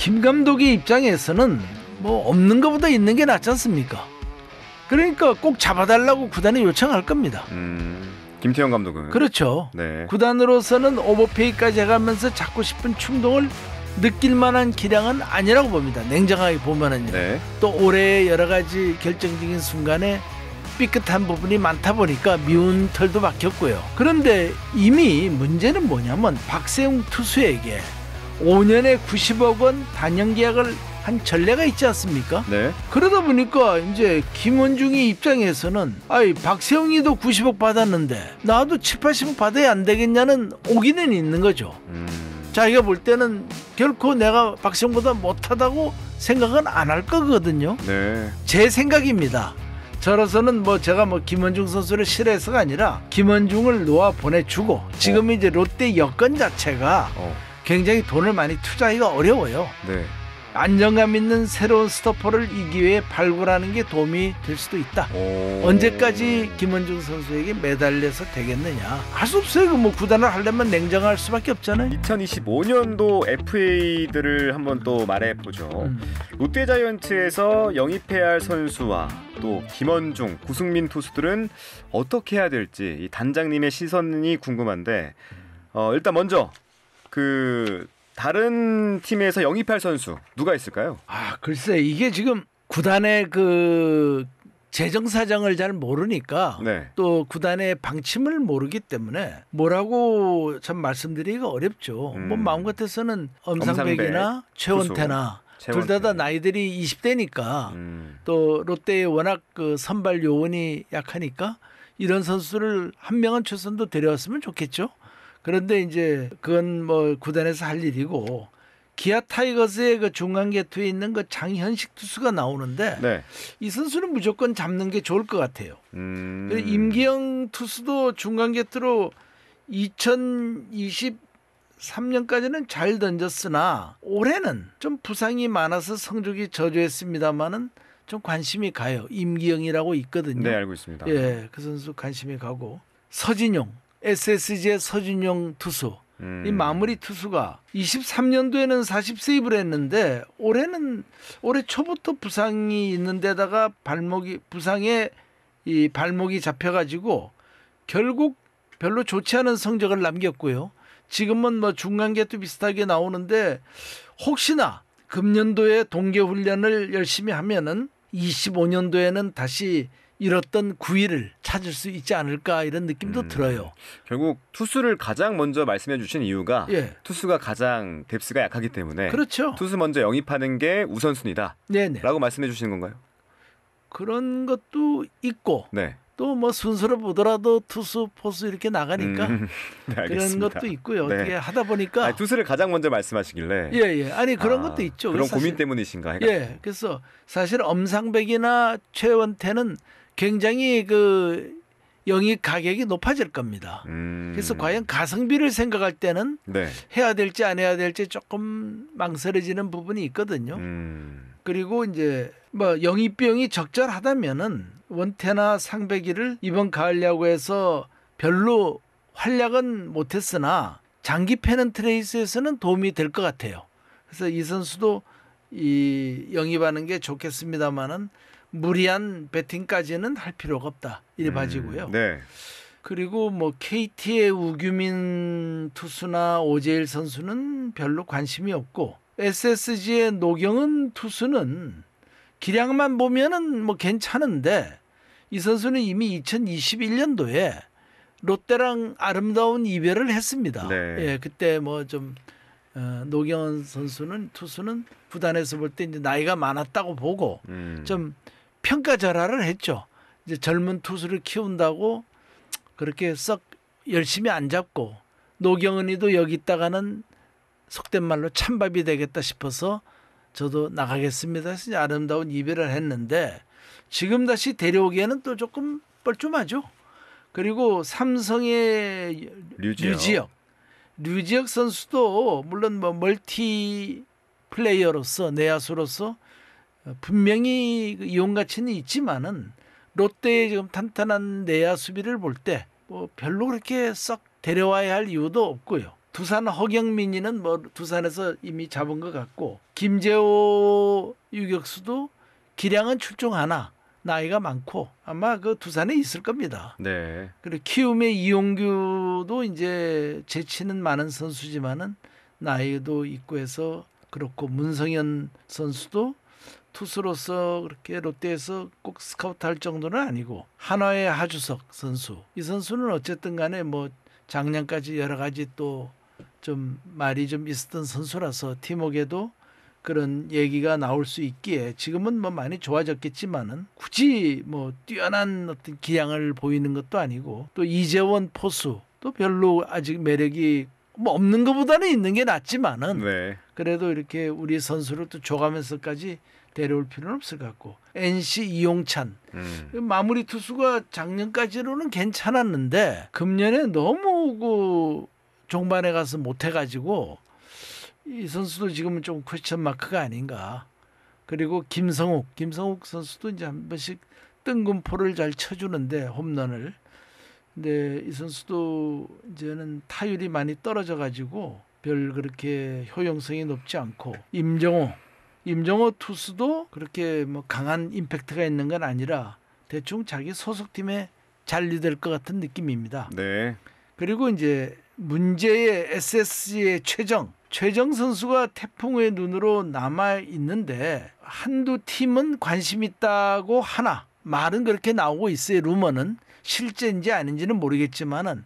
김 감독의 입장에서는 뭐 없는 것보다 있는 게 낫지 않습니까? 그러니까 꼭 잡아달라고 구단에 요청할 겁니다. 음, 김태형 감독은 그렇죠. 네. 구단으로서는 오버페이까지 해가면서 잡고 싶은 충동을 느낄 만한 기량은 아니라고 봅니다. 냉정하게 보면은요. 네. 또 올해 여러 가지 결정적인 순간에 삐끗한 부분이 많다 보니까 미운 털도 막혔고요. 그런데 이미 문제는 뭐냐면 박세웅 투수에게 5년에 90억 원 단연 계약을 한 전례가 있지 않습니까? 네. 그러다 보니까 이제 김원중이 입장에서는 아이 박세웅이도 90억 받았는데 나도 7, 80억 받아야 안 되겠냐는 오기는 있는 거죠. 음. 자기가 볼 때는 결코 내가 박세웅보다 못하다고 생각은 안 할 거거든요. 네. 제 생각입니다. 저로서는 뭐 제가 뭐 김원중 선수를 싫어해서가 아니라 김원중을 놓아 보내주고 지금 어. 이제 롯데 여건 자체가 어. 굉장히 돈을 많이 투자하기가 어려워요. 네. 안정감 있는 새로운 스토퍼를 이 기회에 발굴하는 게 도움이 될 수도 있다. 언제까지 김원중 선수에게 매달려서 되겠느냐? 할 수 없어요. 그 뭐 구단을 하려면 냉정할 수밖에 없잖아요. 2025년도 FA들을 한번 또 말해 보죠. 음. 롯데자이언츠에서 영입해야 할 선수와 또 김원중, 구승민 투수들은 어떻게 해야 될지 단장님의 시선이 궁금한데 어, 일단 먼저 그 다른 팀에서 영입할 선수 누가 있을까요? 아 글쎄 이게 지금 구단의 그 재정 사정을 잘 모르니까 네. 또 구단의 방침을 모르기 때문에 뭐라고 참 말씀드리기가 어렵죠. 음. 뭐 마음 같아서는 엄상백이나 엄상백, 최원태나 둘 다 다 나이들이 20대니까 음. 또 롯데에 워낙 그 선발 요원이 약하니까 이런 선수를 한 명은 최선도 데려왔으면 좋겠죠. 그런데 이제 그건 뭐 구단에서 할 일이고 기아 타이거스의 그 중간 계투에 있는 그 장현식 투수가 나오는데 네. 이 선수는 무조건 잡는 게 좋을 것 같아요. 음. 임기영 투수도 중간 계투로 2023년까지는 잘 던졌으나 올해는 좀 부상이 많아서 성적이 저조했습니다만은 좀 관심이 가요. 임기영이라고 있거든요. 네, 알고 있습니다. 예, 그 선수 관심이 가고 서진용 SSG의 서준용 투수 음. 이 마무리 투수가 23년도에는 40세이브를 했는데 올해는 올해 초부터 부상이 있는데다가 발목이 부상에 이 발목이 잡혀가지고 결국 별로 좋지 않은 성적을 남겼고요. 지금은 뭐 중간계도 비슷하게 나오는데 혹시나 금년도에 동계 훈련을 열심히 하면은 25년도에는 다시 잃었던 구위를 찾을 수 있지 않을까 이런 느낌도 음, 들어요. 결국 투수를 가장 먼저 말씀해 주신 이유가 예. 투수가 가장 뎁스가 약하기 때문에 그렇죠. 투수 먼저 영입하는 게 우선순위다. 네네. 네. 라고 말씀해 주시는 건가요? 그런 것도 있고 네. 또뭐 순서를 보더라도 투수 포수 이렇게 나가니까 음, 네, 그런 것도 있고요. 네. 어떻게 하다 보니까 아니, 투수를 가장 먼저 말씀하시길래 예예 예. 아니 그런 아, 것도 있죠. 그런 사실, 고민 때문이신가? 해가지고. 예 그래서 사실 엄상백이나 최원태는 굉장히 그 영입 가격이 높아질 겁니다. 음. 그래서 과연 가성비를 생각할 때는 네. 해야 될지 안 해야 될지 조금 망설여지는 부분이 있거든요. 음. 그리고 이제 뭐 영입 비용이 적절하다면은 원태나 상백기를 이번 가을 이라고해서 별로 활약은 못했으나 장기 패넌 트레이스에서는 도움이 될 것 같아요. 그래서 이 선수도 이 영입하는 게 좋겠습니다만은 무리한 배팅까지는할 필요가 없다. 이래 음, 봐지고요. 음, 네. 그리고 뭐 KT의 우규민 투수나 오재일 선수는 별로 관심이 없고 SSG의 노경은 투수는 기량만 보면은 뭐 괜찮은데 이 선수는 이미 2021년도에 롯데랑 아름다운 이별을 했습니다. 네. 예, 그때 뭐 좀 어, 노경은 선수는 투수는 부단해서볼 때 이제 나이가 많았다고 보고 음. 좀 평가절하를 했죠. 이제 젊은 투수를 키운다고 그렇게 썩 열심히 안 잡고 노경은이도 여기 있다가는 속된 말로 찬밥이 되겠다 싶어서 저도 나가겠습니다. 해서 아름다운 이별을 했는데 지금 다시 데려오기에는 또 조금 뻘쭘하죠. 그리고 삼성의 류지혁. 류지혁, 류지혁 선수도 물론 뭐 멀티 플레이어로서 내야수로서 어, 분명히 그 이용 가치는 있지만은 롯데의 지금 탄탄한 내야 수비를 볼 때 뭐 별로 그렇게 썩 데려와야 할 이유도 없고요. 두산 허경민이는 뭐 두산에서 이미 잡은 것 같고 김재호 유격수도 기량은 출중하나 나이가 많고 아마 그 두산에 있을 겁니다. 네. 그리고 키움의 이용규도 이제 재치는 많은 선수지만은 나이도 있고 해서 그렇고 문성현 선수도 투수로서 그렇게 롯데에서 꼭 스카우트 할 정도는 아니고 한화의 하주석 선수 이 선수는 어쨌든 간에 뭐 작년까지 여러 가지 또 좀 말이 좀 있었던 선수라서 팀웍에도 그런 얘기가 나올 수 있기에 지금은 뭐 많이 좋아졌겠지만은 굳이 뭐 뛰어난 어떤 기량을 보이는 것도 아니고 또 이재원 포수 또 별로 아직 매력이 뭐 없는 것보다는 있는 게 낫지만은 네. 그래도 이렇게 우리 선수를 또 줘가면서까지 데려올 필요는 없을 것 같고 NC 이용찬 음. 그 마무리 투수가 작년까지로는 괜찮았는데 금년에 너무 그 종반에 가서 못해가지고 이 선수도 지금은 좀 퀘스천 마크가 아닌가 그리고 김성욱 김성욱 선수도 이제 한 번씩 뜬금포를 잘 쳐주는데 홈런을 근데 이 선수도 이제는 타율이 많이 떨어져가지고 별 그렇게 효용성이 높지 않고 임정호 임정호 투수도 그렇게 뭐 강한 임팩트가 있는 건 아니라 대충 자기 소속팀에 잘리될 것 같은 느낌입니다. 네. 그리고 이제 문제의 SSG의 최정 최정 선수가 태풍의 눈으로 남아 있는데 한두 팀은 관심 있다고 하나 말은 그렇게 나오고 있어요. 루머는 실제인지 아닌지는 모르겠지만은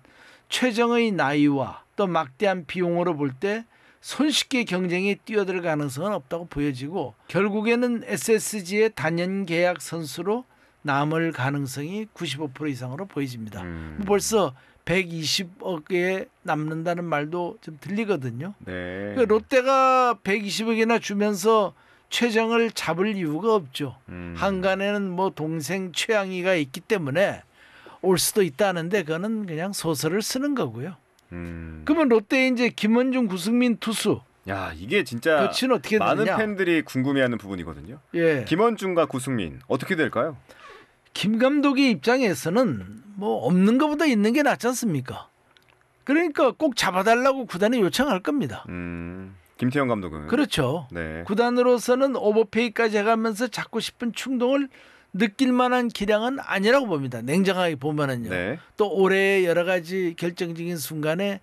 최정의 나이와 또 막대한 비용으로 볼때 손쉽게 경쟁에 뛰어들 가능성은 없다고 보여지고 결국에는 SSG의 단연 계약 선수로 남을 가능성이 95% 이상으로 보여집니다. 음. 뭐 벌써 120억에 남는다는 말도 좀 들리거든요. 네. 그러니까 롯데가 120억이나 주면서 최정을 잡을 이유가 없죠. 음. 한간에는 뭐 동생 최양이가 있기 때문에 올 수도 있다는데 그거는 그냥 소설을 쓰는 거고요. 음. 그러면 롯데 이제 김원중, 구승민 투수. 야 이게 진짜 그 많은 되느냐? 팬들이 궁금해하는 부분이거든요. 예. 김원중과 구승민 어떻게 될까요? 김 감독의 입장에서는 뭐 없는 것보다 있는 게 낫지 않습니까? 그러니까 꼭 잡아달라고 구단에 요청할 겁니다. 음, 김태형 감독은 그렇죠. 네. 구단으로서는 오버페이까지 해가면서 잡고 싶은 충동을 느낄 만한 기량은 아니라고 봅니다. 냉정하게 보면은요. 네. 또 올해 여러 가지 결정적인 순간에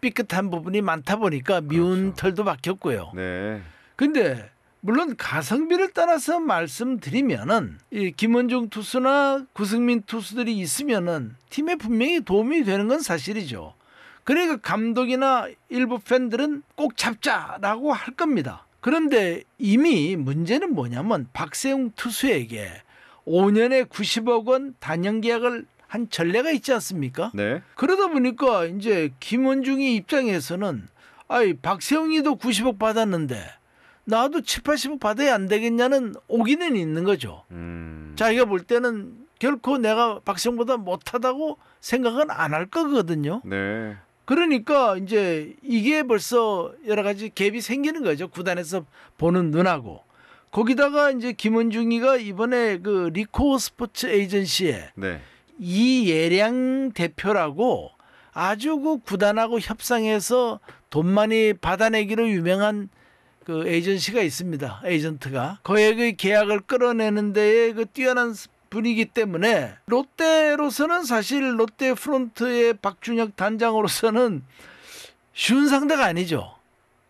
삐끗한 부분이 많다 보니까 미운 그렇죠. 털도 박혔고요. 네. 근데 물론 가성비를 따라서 말씀드리면은 이 김원중 투수나 구승민 투수들이 있으면은 팀에 분명히 도움이 되는 건 사실이죠. 그러니까 감독이나 일부 팬들은 꼭 잡자라고 할 겁니다. 그런데 이미 문제는 뭐냐면 박세웅 투수에게 5년에 90억 원 단연 계약을 한 전례가 있지 않습니까? 네. 그러다 보니까 이제 김원중이 입장에서는 아이 박세웅이도 90억 받았는데 나도 7, 80억 받아야 안 되겠냐는 오기는 있는 거죠. 음. 자기가 볼 때는 결코 내가 박세웅보다 못하다고 생각은 안 할 거거든요. 네. 그러니까 이제 이게 벌써 여러 가지 갭이 생기는 거죠. 구단에서 보는 눈하고. 거기다가 이제 김은중이가 이번에 그 리코 스포츠 에이전시에 네. 이예량 대표라고 아주 그 구단하고 협상해서 돈 많이 받아내기로 유명한 그 에이전시가 있습니다. 에이전트가 거액의 계약을 끌어내는 데에 그 뛰어난 분이기 때문에 롯데로서는 사실 롯데 프론트의 박준혁 단장으로서는 쉬운 상대가 아니죠.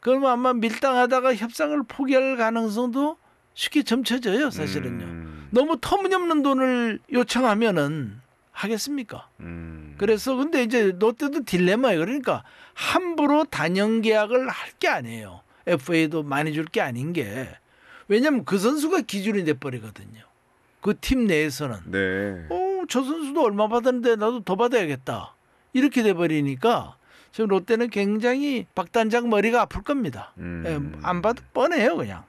그러면 아마 밀당하다가 협상을 포기할 가능성도 쉽게 점쳐져요 사실은요. 음. 너무 터무니없는 돈을 요청하면은 하겠습니까? 음. 그래서 근데 이제 롯데도 딜레마예요. 그러니까 함부로 단연 계약을 할 게 아니에요. FA도 많이 줄 게 아닌 게 왜냐면 하그 선수가 기준이 돼 버리거든요. 그 팀 내에서는 네. 어저 선수도 얼마 받았는데 나도 더 받아야겠다 이렇게 돼 버리니까 지금 롯데는 굉장히 박단장 머리가 아플 겁니다. 음. 예, 안 받을 뻔해요 그냥.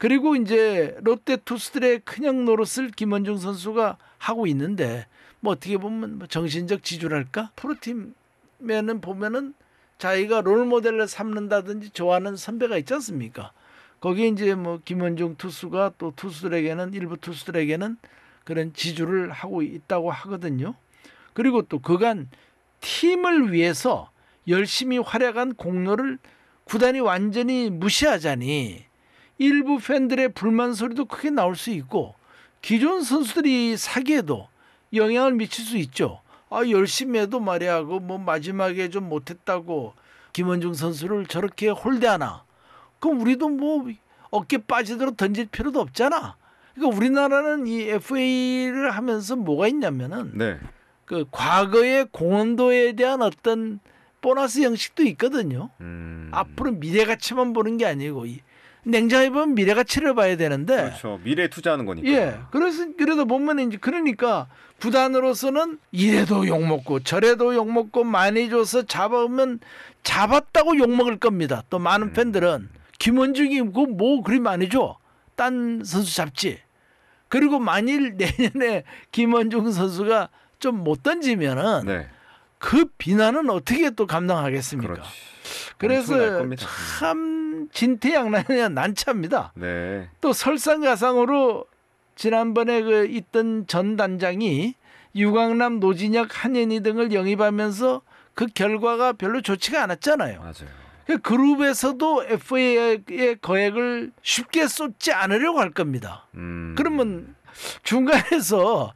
그리고 이제 롯데 투수들의 큰형 노릇을 김원중 선수가 하고 있는데 뭐 어떻게 보면 뭐 정신적 지주랄까 프로팀에는 보면은 자기가 롤 모델을 삼는다든지 좋아하는 선배가 있지 않습니까? 거기에 이제 뭐 김원중 투수가 또 투수들에게는 일부 투수들에게는 그런 지주를 하고 있다고 하거든요. 그리고 또 그간 팀을 위해서 열심히 활약한 공로를 구단이 완전히 무시하자니 일부 팬들의 불만 소리도 크게 나올 수 있고 기존 선수들이 사기에도 영향을 미칠 수 있죠. 아 열심히 해도 말이야 그뭐 마지막에 좀 못했다고 김원중 선수를 저렇게 홀대하나? 그럼 우리도 뭐 어깨 빠지도록 던질 필요도 없잖아. 그러니까 우리나라는 이 FA를 하면서 뭐가 있냐면은 네. 그 과거의 공헌도에 대한 어떤 보너스 형식도 있거든요. 음... 앞으로 미래 가치만 보는 게 아니고 냉장해 보면 미래 가치를 봐야 되는데 그렇죠. 미래에 투자하는 거니까. 예. 그래서 그래도 보면 이제 그러니까 부단으로서는 이래도 욕 먹고 저래도 욕 먹고 많이 줘서 잡아오면 잡았다고 욕 먹을 겁니다. 또 많은 음. 팬들은 김원중이 그뭐 뭐 그리 많이 줘. 딴 선수 잡지. 그리고 만일 내년에 김원중 선수가 좀 못 던지면은 네. 그 비난은 어떻게 또 감당하겠습니까? 그렇지. 그래서 음. 참 진퇴양난이 난처합니다. 네. 또 설상가상으로 지난번에 그 있던 전 단장이 유강남 노진혁 한예니 등을 영입하면서 그 결과가 별로 좋지가 않았잖아요. 맞아요. 그 그룹에서도 FA의 거액을 쉽게 쏟지 않으려고 할 겁니다. 음. 그러면 중간에서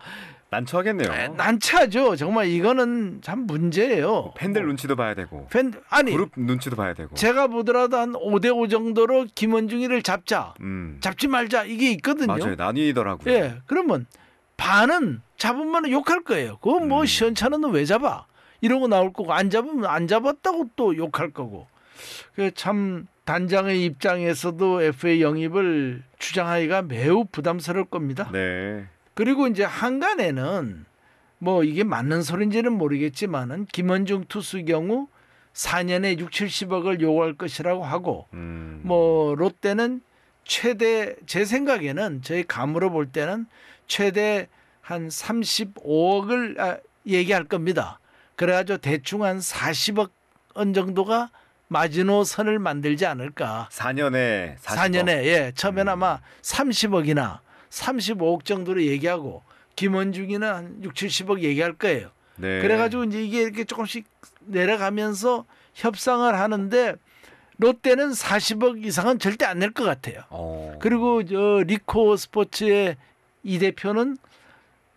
난처하겠네요. 에, 네, 난처하죠. 정말 이거는 참 문제예요. 팬들 눈치도 봐야 되고. 팬 아니 그룹 눈치도 봐야 되고. 제가 보더라도 한 5대 5 정도로 김원중이를 잡자. 음. 잡지 말자. 이게 있거든요. 맞아요. 나뉘더라고요. 예. 그러면 반은 잡으면 욕할 거예요. 그뭐 음. 시원찮은 왜 잡아? 이러고 나올 거고 안 잡으면 안 잡았다고 또 욕할 거고. 그 참 단장의 입장에서도 FA 영입을 주장하기가 매우 부담스러울 겁니다. 네. 그리고 이제 한간에는 뭐 이게 맞는 소린지는 모르겠지만은 김원중 투수 경우 4년에 6, 70억을 요구할 것이라고 하고 음. 뭐 롯데는 최대 제 생각에는 저희 감으로 볼 때는 최대 한 35억을 아, 얘기할 겁니다. 그래가지고 대충 한 40억 원 정도가 마지노선을 만들지 않을까. 4년에 40억. 4년에 예처음에 음. 아마 30억이나 35억 정도로 얘기하고 김원중이는 한 6, 70억 얘기할 거예요. 네. 그래가지고 이제 이게 이렇게 조금씩 내려가면서 협상을 하는데 롯데는 40억 이상은 절대 안 낼 것 같아요. 오. 어. 그리고 저 리코 스포츠의 이 대표는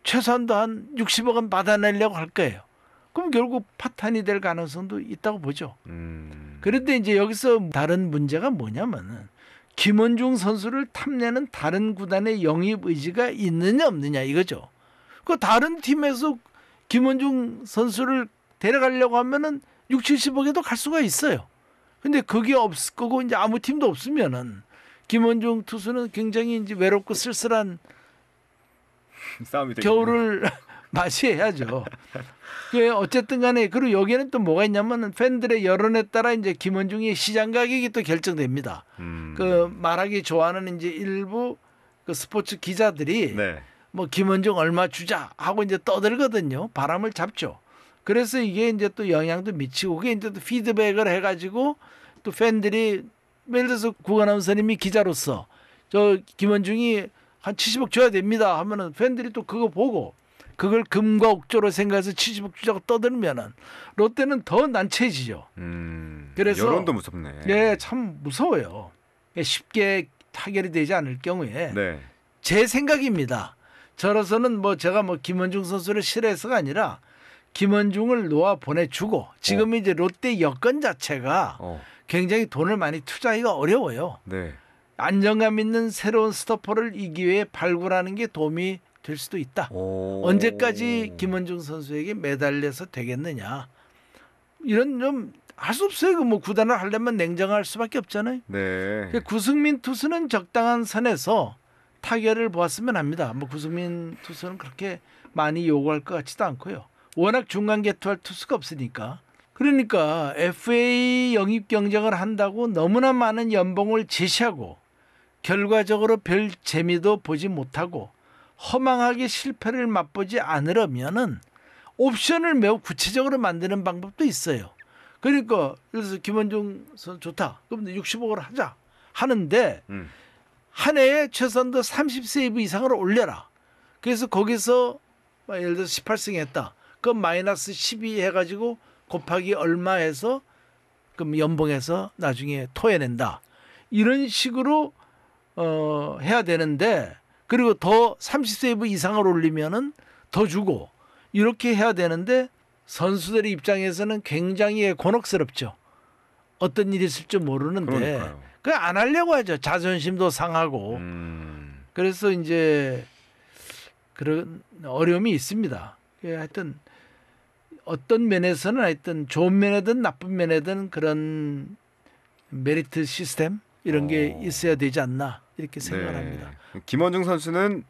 최소한도 한 60억은 받아내려고 할 거예요. 그럼 결국 파탄이 될 가능성도 있다고 보죠. 음. 그런데 이제 여기서 다른 문제가 뭐냐면은 김원중 선수를 탐내는 다른 구단의 영입 의지가 있느냐 없느냐 이거죠. 그 다른 팀에서 김원중 선수를 데려가려고 하면은 6, 70억에도 갈 수가 있어요. 근데 그게 없을 거고 이제 아무 팀도 없으면은 김원중 투수는 굉장히 이제 외롭고 쓸쓸한 싸움이 겨울을 맞이해야죠. 그 어쨌든 간에 그리고 여기에는 또 뭐가 있냐면 팬들의 여론에 따라 이제 김원중의 시장 가격이 또 결정됩니다. 음. 그 말하기 좋아하는 이제 일부 그 스포츠 기자들이 네. 뭐 김원중 얼마 주자 하고 이제 떠들거든요. 바람을 잡죠. 그래서 이게 이제 또 영향도 미치고 그게 이제 또 피드백을 해가지고 또 팬들이 예를 들어서 구관아선운님이 기자로서 저 김원중이 한 70억 줘야 됩니다 하면은 팬들이 또 그거 보고 그걸 금과 옥조로 생각해서 치지북주자고 떠들면은 롯데는 더 난처해지죠. 음, 그래서 여론도 무섭네. 예, 참 무서워요. 그러니까 쉽게 타결이 되지 않을 경우에 네. 제 생각입니다. 저로서는 뭐 제가 뭐 김원중 선수를 싫어해서가 아니라 김원중을 놓아 보내주고 지금 어. 이제 롯데 여건 자체가 어. 굉장히 돈을 많이 투자하기가 어려워요. 네. 안정감 있는 새로운 스토퍼를 이 기회에 발굴하는 게 도움이 될 수도 있다. 오. 언제까지 김원중 선수에게 매달려서 되겠느냐. 이런 좀할수 없어요. 그뭐 구단을 하려면 냉정할 수밖에 없잖아요. 네. 그 구승민 투수는 적당한 선에서 타결을 보았으면 합니다. 뭐 구승민 투수는 그렇게 많이 요구할 것 같지도 않고요. 워낙 중간 개투할 투수가 없으니까. 그러니까 FA 영입 경쟁을 한다고 너무나 많은 연봉을 제시하고 결과적으로 별 재미도 보지 못하고 허망하게 실패를 맛보지 않으려면은 옵션을 매우 구체적으로 만드는 방법도 있어요. 그러니까 그래서 김원중 선 좋다. 그럼 65억을 하자 하는데 음. 한 해에 최소한도 30세이브 이상으 올려라. 그래서 거기서 예를 들어 18승 했다. 그럼 마이너스 12 해가지고 곱하기 얼마 해서 그럼 연봉에서 나중에 토해낸다. 이런 식으로 어 해야 되는데 그리고 더 30세이브 이상을 올리면은 더 주고 이렇게 해야 되는데 선수들의 입장에서는 굉장히 곤혹스럽죠. 어떤 일이 있을지 모르는데 그안 그 하려고 하죠. 자존심도 상하고 음. 그래서 이제 그런 어려움이 있습니다. 예, 하여튼 어떤 면에서는 하여튼 좋은 면에든 나쁜 면에든 그런 메리트 시스템 이런 게 어. 있어야 되지 않나 이렇게 생각합니다. 네. 을 김원중 선수는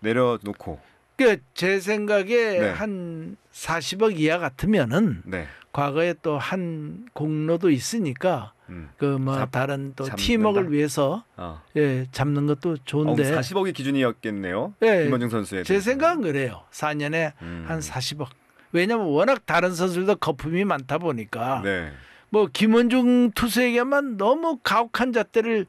내려놓고 그 제 생각에 네. 한 40억 이하 같으면은 네. 과거에 또 한 공로도 있으니까 음. 그뭐 다른 또 팀웍을 위해서 어. 예 잡는 것도 좋은데 어, 40억이 기준이었겠네요. 예, 김원중 선수에 제 생각은 그래요. 4년에 음. 한 40억. 왜냐면 워낙 다른 선수들도 거품이 많다 보니까 네. 뭐 김원중 투수에게만 너무 가혹한 잣대를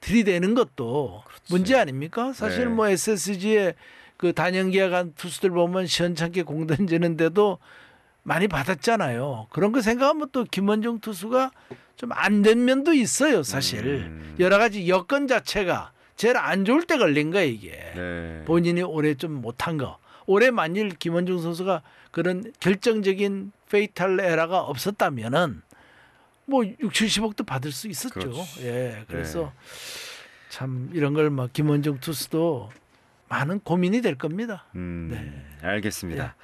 들이대는 것도 그렇지. 문제 아닙니까? 사실 네. 뭐 s s g 에그 단연기아 간 투수들 보면 시원찮게 공 던지는데도 많이 받았잖아요. 그런 거 생각하면 또 김원중 투수가 좀 안 된 면도 있어요, 사실. 음. 여러 가지 여건 자체가 제일 안 좋을 때 걸린 거예요 이게. 네. 본인이 올해 좀 못한 거. 올해 만일 김원중 선수가 그런 결정적인 페이탈 에라가 없었다면은 뭐 6, 70억도 받을 수 있었죠. 그렇지. 예. 그래서 네. 참 이런 걸막 김원중 투수도 많은 고민이 될 겁니다. 음, 네. 알겠습니다. 예.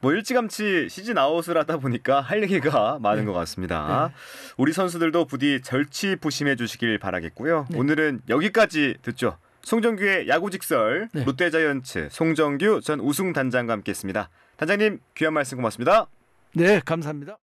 뭐 일찌감치 시즌 아웃을 하다 보니까 할 얘기가 많은 네. 것 같습니다. 네. 우리 선수들도 부디 절치 부심해 주시길 바라겠고요. 네. 오늘은 여기까지 듣죠. 송정규의 야구 직설 네. 롯데자이언츠 송정규 전 우승 단장과 함께했습니다. 단장님 귀한 말씀 고맙습니다. 네 감사합니다.